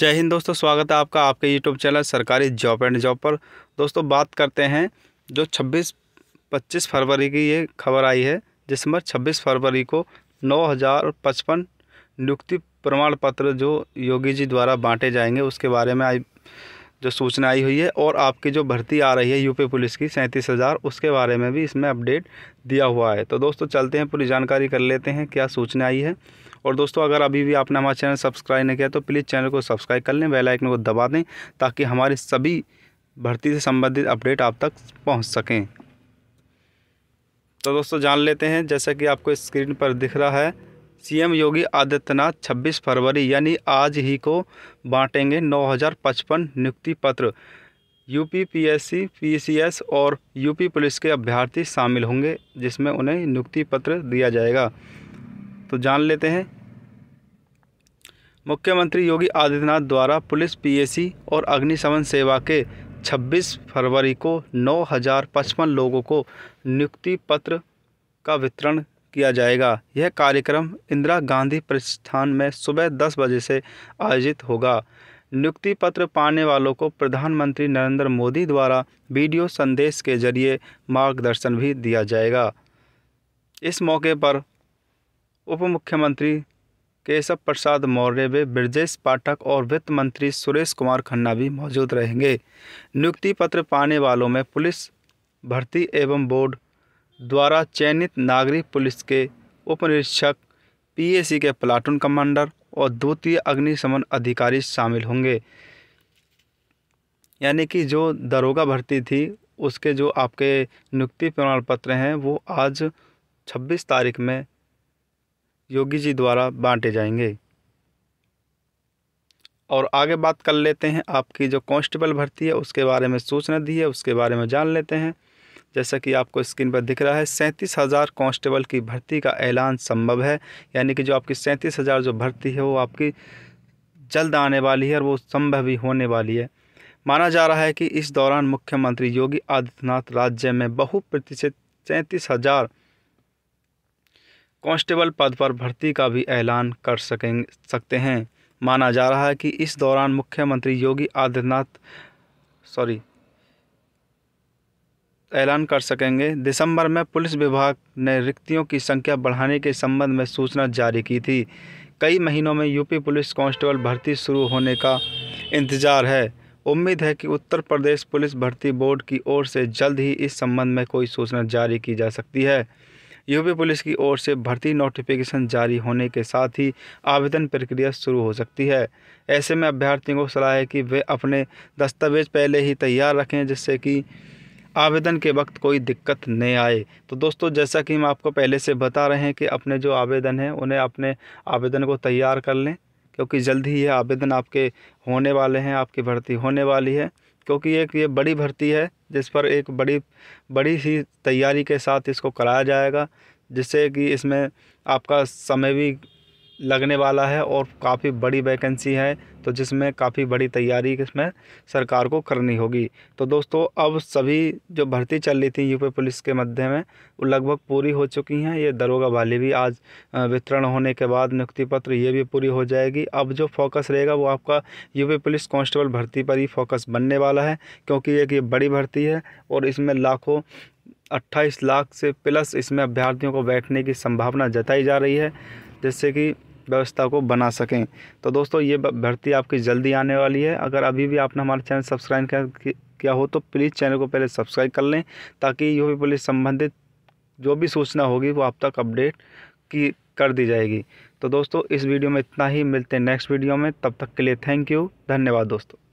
जय हिंद दोस्तों स्वागत है आपका आपके यूट्यूब चैनल सरकारी जॉब एंड जॉब पर दोस्तों बात करते हैं जो 26 25 फरवरी की ये खबर आई है जिसमें 26 फरवरी को नौ हज़ार पचपन नियुक्ति प्रमाण पत्र जो योगी जी द्वारा बांटे जाएंगे उसके बारे में आई जो सूचना आई हुई है और आपकी जो भर्ती आ रही है यूपी पुलिस की सैंतीस हज़ार उसके बारे में भी इसमें अपडेट दिया हुआ है तो दोस्तों चलते हैं पूरी जानकारी कर लेते हैं क्या सूचना आई है और दोस्तों अगर अभी भी आपने हमारा चैनल सब्सक्राइब नहीं किया तो प्लीज़ चैनल को सब्सक्राइब कर लें बेलाइकन को दबा दें ताकि हमारे सभी भर्ती से संबंधित अपडेट आप तक पहुँच सकें तो दोस्तों जान लेते हैं जैसा कि आपको स्क्रीन पर दिख रहा है सीएम योगी आदित्यनाथ 26 फरवरी यानी आज ही को बांटेंगे 9055 नियुक्ति पत्र यूपी पीएससी, पीसीएस और यूपी पुलिस के अभ्यर्थी शामिल होंगे जिसमें उन्हें नियुक्ति पत्र दिया जाएगा तो जान लेते हैं मुख्यमंत्री योगी आदित्यनाथ द्वारा पुलिस पीएसी और अग्निशमन सेवा के 26 फरवरी को 9,055 लोगों को नियुक्ति पत्र का वितरण किया जाएगा यह कार्यक्रम इंदिरा गांधी प्रतिष्ठान में सुबह 10 बजे से आयोजित होगा नियुक्ति पत्र पाने वालों को प्रधानमंत्री नरेंद्र मोदी द्वारा वीडियो संदेश के जरिए मार्गदर्शन भी दिया जाएगा इस मौके पर उप मुख्यमंत्री केशव प्रसाद मौर्य व ब्रजेश पाठक और वित्त मंत्री सुरेश कुमार खन्ना भी मौजूद रहेंगे नियुक्ति पत्र पाने वालों में पुलिस भर्ती एवं बोर्ड द्वारा चयनित नागरिक पुलिस के उप निरीक्षक पीएसी के प्लाटून कमांडर और द्वितीय अग्निशमन अधिकारी शामिल होंगे यानी कि जो दरोगा भर्ती थी उसके जो आपके नियुक्ति प्रमाण पत्र हैं वो आज 26 तारीख में योगी जी द्वारा बांटे जाएंगे और आगे बात कर लेते हैं आपकी जो कांस्टेबल भर्ती है उसके बारे में सूचना दी है उसके बारे में जान लेते हैं जैसा कि आपको स्क्रीन पर दिख रहा है सैंतीस हज़ार कांस्टेबल की भर्ती का ऐलान संभव है यानी कि जो आपकी सैंतीस हज़ार जो भर्ती है वो आपकी जल्द आने वाली है और वो संभव भी होने वाली है माना जा रहा है कि इस दौरान मुख्यमंत्री योगी आदित्यनाथ राज्य में बहुप्रतिशत सैंतीस हज़ार कांस्टेबल पद पर भर्ती का भी ऐलान कर सकें सकते हैं माना जा रहा है कि इस दौरान मुख्यमंत्री योगी आदित्यनाथ सॉरी ऐलान कर सकेंगे दिसंबर में पुलिस विभाग ने रिक्तियों की संख्या बढ़ाने के संबंध में सूचना जारी की थी कई महीनों में यूपी पुलिस कांस्टेबल भर्ती शुरू होने का इंतज़ार है उम्मीद है कि उत्तर प्रदेश पुलिस भर्ती बोर्ड की ओर से जल्द ही इस संबंध में कोई सूचना जारी की जा सकती है यूपी पुलिस की ओर से भर्ती नोटिफिकेशन जारी होने के साथ ही आवेदन प्रक्रिया शुरू हो सकती है ऐसे में अभ्यर्थियों को सलाह है कि वे अपने दस्तावेज पहले ही तैयार रखें जिससे कि आवेदन के वक्त कोई दिक्कत नहीं आए तो दोस्तों जैसा कि हम आपको पहले से बता रहे हैं कि अपने जो आवेदन हैं उन्हें अपने आवेदन को तैयार कर लें क्योंकि जल्द ही यह आवेदन आपके होने वाले हैं आपकी भर्ती होने वाली है क्योंकि एक ये बड़ी भर्ती है जिस पर एक बड़ी बड़ी ही तैयारी के साथ इसको कराया जाएगा जिससे कि इसमें आपका समय भी लगने वाला है और काफ़ी बड़ी वैकेंसी है तो जिसमें काफ़ी बड़ी तैयारी इसमें सरकार को करनी होगी तो दोस्तों अब सभी जो भर्ती चल रही थी यूपी पुलिस के मध्य में वो लगभग पूरी हो चुकी हैं ये दरोगा वाली भी आज वितरण होने के बाद नियुक्ति पत्र ये भी पूरी हो जाएगी अब जो फोकस रहेगा वो आपका यूपी पुलिस कॉन्स्टेबल भर्ती पर ही फोकस बनने वाला है क्योंकि एक ये बड़ी भर्ती है और इसमें लाखों अट्ठाईस लाख से प्लस इसमें अभ्यर्थियों को बैठने की संभावना जताई जा रही है जैसे कि व्यवस्था को बना सकें तो दोस्तों ये भर्ती आपकी जल्दी आने वाली है अगर अभी भी आपने हमारा चैनल सब्सक्राइब किया हो तो प्लीज़ चैनल को पहले सब्सक्राइब कर लें ताकि यूपी पुलिस संबंधित जो भी सूचना होगी वो आप तक अपडेट की कर दी जाएगी तो दोस्तों इस वीडियो में इतना ही मिलते हैं नेक्स्ट वीडियो में तब तक के लिए थैंक यू धन्यवाद दोस्तों